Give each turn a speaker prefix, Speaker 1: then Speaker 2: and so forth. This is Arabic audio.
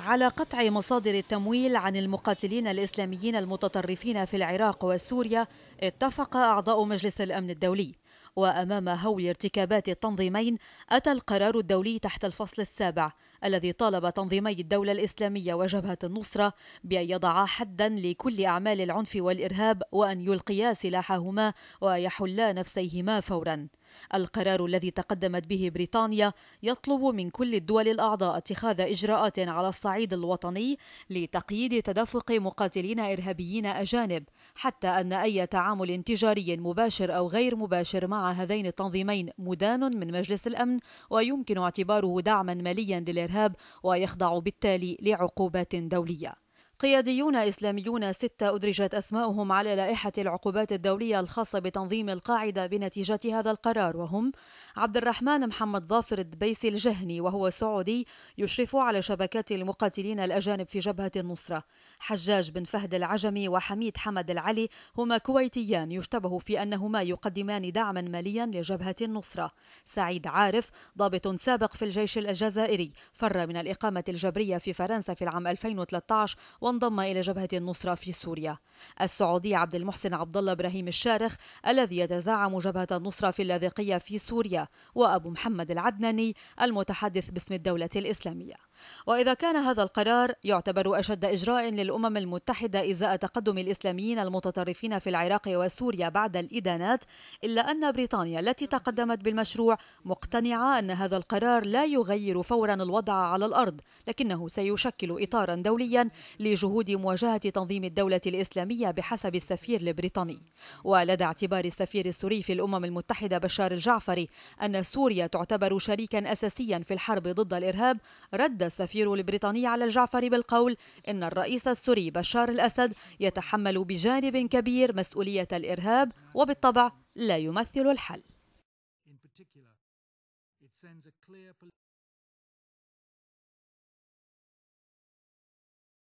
Speaker 1: على قطع مصادر التمويل عن المقاتلين الإسلاميين المتطرفين في العراق وسوريا اتفق أعضاء مجلس الأمن الدولي وأمام هول ارتكابات التنظيمين أتى القرار الدولي تحت الفصل السابع الذي طالب تنظيمي الدولة الإسلامية وجبهة النصرة بأن يضعا حدا لكل أعمال العنف والإرهاب وأن يلقيا سلاحهما ويحلا نفسيهما فوراً القرار الذي تقدمت به بريطانيا يطلب من كل الدول الأعضاء اتخاذ إجراءات على الصعيد الوطني لتقييد تدفق مقاتلين إرهابيين أجانب حتى أن أي تعامل تجاري مباشر أو غير مباشر مع هذين التنظيمين مدان من مجلس الأمن ويمكن اعتباره دعما ماليا للإرهاب ويخضع بالتالي لعقوبات دولية قياديون إسلاميون ستة أدرجت أسماؤهم على لائحة العقوبات الدولية الخاصة بتنظيم القاعدة بنتيجة هذا القرار وهم عبد الرحمن محمد ظافر الدبيسي الجهني وهو سعودي يشرف على شبكات المقاتلين الأجانب في جبهة النصرة حجاج بن فهد العجمي وحميد حمد العلي هما كويتيان يشتبه في أنهما يقدمان دعما ماليا لجبهة النصرة سعيد عارف ضابط سابق في الجيش الجزائري فر من الإقامة الجبرية في فرنسا في العام 2013 وانضم إلى جبهة النصرة في سوريا السعودي عبد المحسن عبد الله إبراهيم الشارخ الذي يتزعم جبهة النصرة في اللاذقية في سوريا وأبو محمد العدناني المتحدث باسم الدولة الإسلامية وإذا كان هذا القرار يعتبر أشد إجراء للأمم المتحدة إزاء تقدم الإسلاميين المتطرفين في العراق وسوريا بعد الإدانات إلا أن بريطانيا التي تقدمت بالمشروع مقتنعة أن هذا القرار لا يغير فورا الوضع على الأرض لكنه سيشكل إطارا دوليا لجهود مواجهة تنظيم الدولة الإسلامية بحسب السفير البريطاني ولدى اعتبار السفير السوري في الأمم المتحدة بشار الجعفري أن سوريا تعتبر شريكا أساسيا في الحرب ضد الإرهاب رد السفير البريطاني على الجعفري بالقول إن الرئيس السوري بشار الأسد يتحمل بجانب كبير مسؤولية الإرهاب وبالطبع لا يمثل الحل